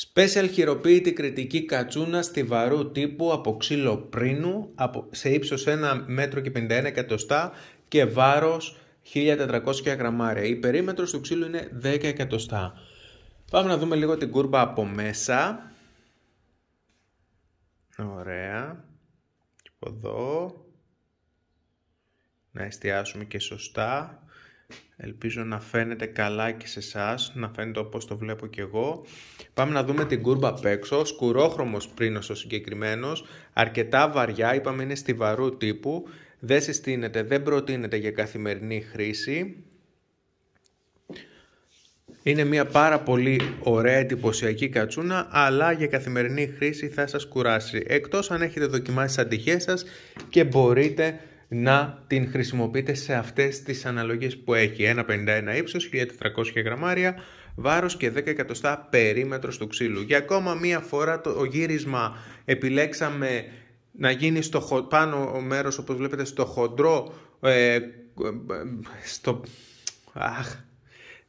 Special χειροποίητη κριτική κατσούνα στιβαρού τύπου από ξύλο πρίνου σε ύψος 1 μέτρο και 51 εκατοστά και βάρος 1400 γραμμάρια. Η περίμετρος του ξύλου είναι 10 εκατοστά. Πάμε να δούμε λίγο την κούρμπα από μέσα. Ωραία. Και από εδώ. Να εστιάσουμε και σωστά. Ελπίζω να φαίνεται καλά και σε εσάς, να φαίνεται όπως το βλέπω και εγώ. Πάμε να δούμε την κούρμπα απ' έξω. Σκουρόχρωμος πρίνος ο συγκεκριμένος. Αρκετά βαριά, είπαμε είναι στιβαρού τύπου. Δεν συστήνεται, δεν προτείνεται για καθημερινή χρήση. Είναι μια πάρα πολύ ωραία εντυπωσιακή κατσούνα, αλλά για καθημερινή χρήση θα σας κουράσει. Εκτός αν έχετε δοκιμάσει τις αντυχές σας και μπορείτε να την χρησιμοποιείτε σε αυτές τις αναλογίες που έχει 1,51 ύψος, 1400 γραμμάρια βάρος και 10 εκατοστά περίμετρος του ξύλου. Για ακόμα μία φορά το γύρισμα επιλέξαμε να γίνει στο πάνω μέρος όπως βλέπετε στο χοντρό ε, στο, αχ,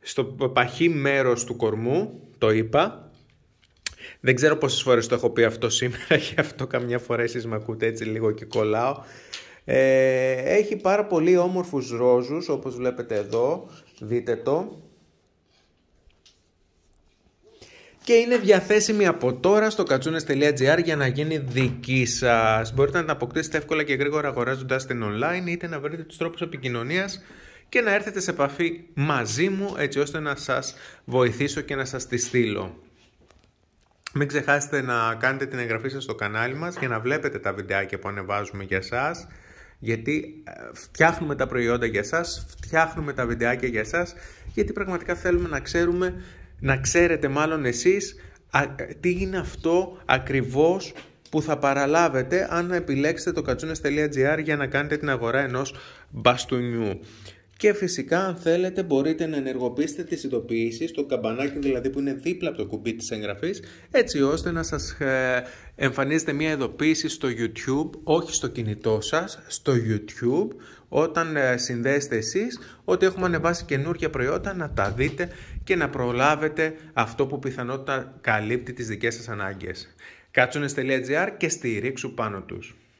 στο παχύ μέρος του κορμού το είπα δεν ξέρω πόσες φορές το έχω πει αυτό σήμερα γι' αυτό καμιά φορά εσείς με ακούτε έτσι λίγο και κολλάω ε, έχει πάρα πολύ όμορφους ρόζους όπως βλέπετε εδώ, δείτε το. Και είναι διαθέσιμη από τώρα στο κατσούνες.gr για να γίνει δική σας. Μπορείτε να την αποκτήσετε εύκολα και γρήγορα αγοράζοντας την online είτε να βρείτε τους τρόπους επικοινωνίας και να έρθετε σε επαφή μαζί μου έτσι ώστε να σας βοηθήσω και να σας τη στείλω. Μην ξεχάσετε να κάνετε την εγγραφή σας στο κανάλι μας για να βλέπετε τα βιντεάκια που ανεβάζουμε για σας γιατί ε, φτιάχνουμε τα προϊόντα για σας, φτιάχνουμε τα βιντεάκια για σας, γιατί πραγματικά θέλουμε να ξέρουμε, να ξέρετε μάλλον εσείς ε, τι είναι αυτό ακριβώς που θα παραλάβετε αν επιλέξετε το κατσούνες.gr για να κάνετε την αγορά ενός μπαστούνιου. Και φυσικά αν θέλετε μπορείτε να ενεργοποιήσετε τις ειδοποιήσεις, το καμπανάκι δηλαδή που είναι δίπλα από το κουμπί της εγγραφής, έτσι ώστε να σας ε, εμφανίζεται μια ειδοποίηση στο YouTube, όχι στο κινητό σας, στο YouTube, όταν ε, συνδέσετε εσείς, ότι έχουμε ανεβάσει καινούργια προϊόντα, να τα δείτε και να προλάβετε αυτό που πιθανότητα καλύπτει τις δικές σας ανάγκες. Κάτσονες.gr και στηρίξου πάνω τους.